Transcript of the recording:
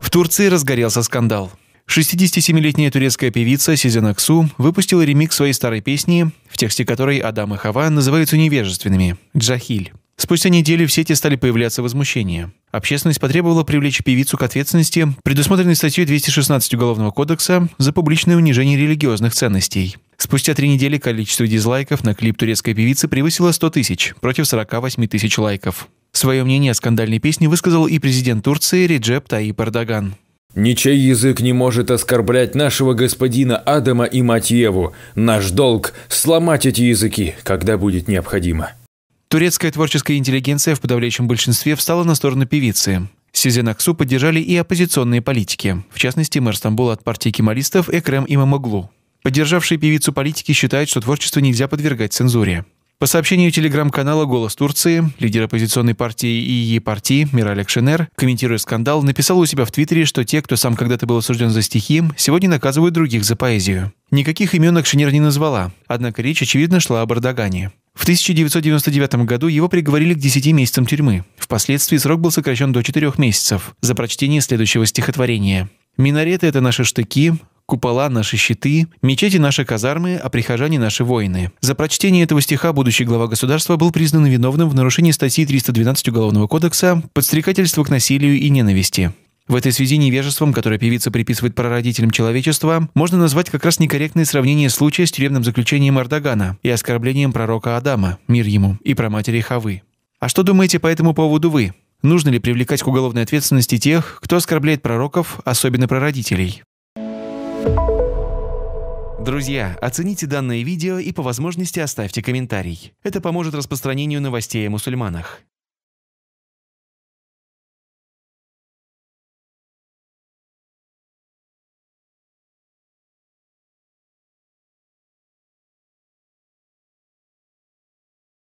В Турции разгорелся скандал. 67-летняя турецкая певица Сизен Аксу выпустила ремикс своей старой песни, в тексте которой Адам и Хава называются невежественными – «Джахиль». Спустя недели в сети стали появляться возмущения. Общественность потребовала привлечь певицу к ответственности, предусмотренной статьей 216 Уголовного кодекса за публичное унижение религиозных ценностей. Спустя три недели количество дизлайков на клип турецкой певицы превысило 100 тысяч против 48 тысяч лайков. Свое мнение о скандальной песне высказал и президент Турции Реджеп Таип Эрдоган. Ничей язык не может оскорблять нашего господина Адама и Матьеву. Наш долг – сломать эти языки, когда будет необходимо. Турецкая творческая интеллигенция в подавляющем большинстве встала на сторону певицы. Сезен Аксу поддержали и оппозиционные политики, в частности, мэр Стамбула от партии кемалистов Экрем Имамоглу. Поддержавшие певицу политики считают, что творчество нельзя подвергать цензуре. По сообщению телеграм-канала «Голос Турции», лидер оппозиционной партии и ей партии Мираль Акшенер, комментируя скандал, написал у себя в Твиттере, что те, кто сам когда-то был осужден за стихи, сегодня наказывают других за поэзию. Никаких имен Акшенер не назвала, однако речь, очевидно, шла об Эрдогане. В 1999 году его приговорили к 10 месяцам тюрьмы. Впоследствии срок был сокращен до 4 месяцев за прочтение следующего стихотворения. «Минареты – это наши штыки, купола – наши щиты, мечети – наши казармы, а прихожане – наши воины. За прочтение этого стиха будущий глава государства был признан виновным в нарушении статьи 312 Уголовного кодекса «Подстрекательство к насилию и ненависти». В этой связи невежеством, которое певица приписывает прародителям человечества, можно назвать как раз некорректное сравнение случая с тюремным заключением Эрдогана и оскорблением пророка Адама, мир ему, и про матери Хавы. А что думаете по этому поводу вы? Нужно ли привлекать к уголовной ответственности тех, кто оскорбляет пророков, особенно прародителей? Друзья, оцените данное видео и по возможности оставьте комментарий. Это поможет распространению новостей о мусульманах.